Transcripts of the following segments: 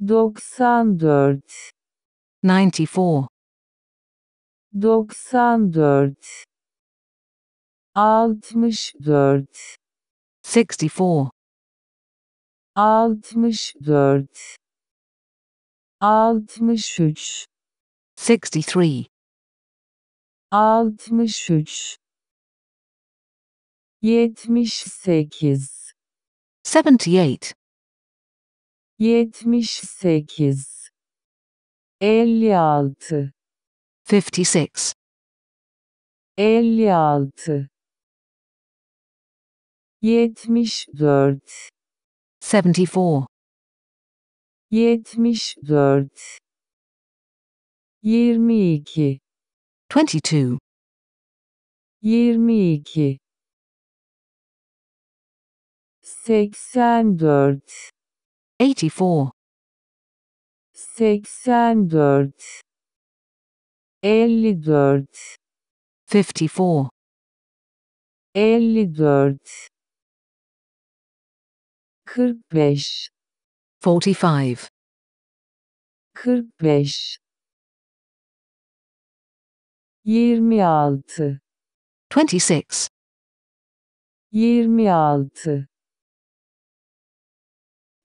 94 94 94 64 64 64 63 63 63 78 78 78 56 56 56 74 74 74 22 22 22 84 84 84 54 54 45 45 45 26 26 26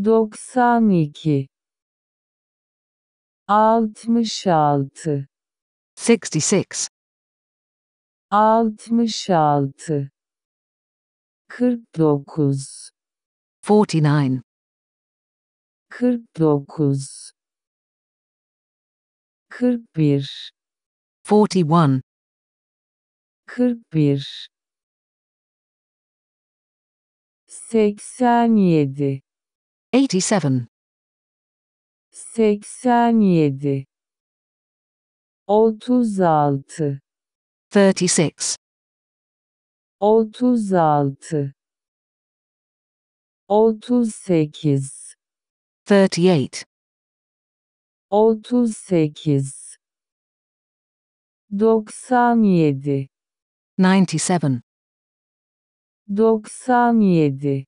92 66 66 66 49 49 49 41 41 41 87 87 87 36 36 36 38 38 38 97 97 97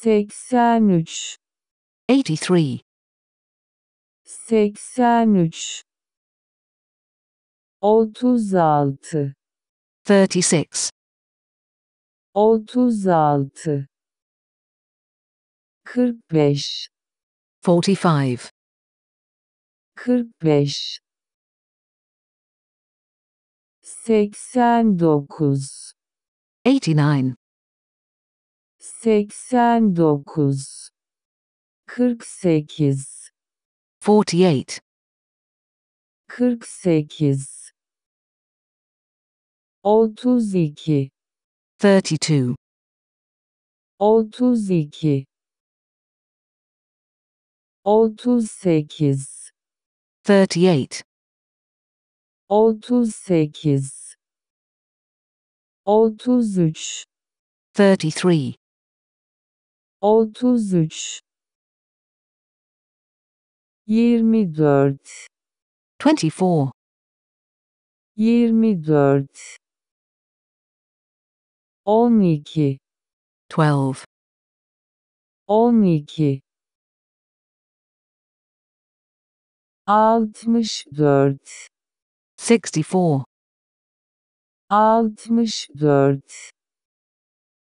83 83 83 36 36 36 45 45 45 89 89 89 48 48 48 32 32 32 38 38 38 33 33 33 24 24 24 12 12 64 64 64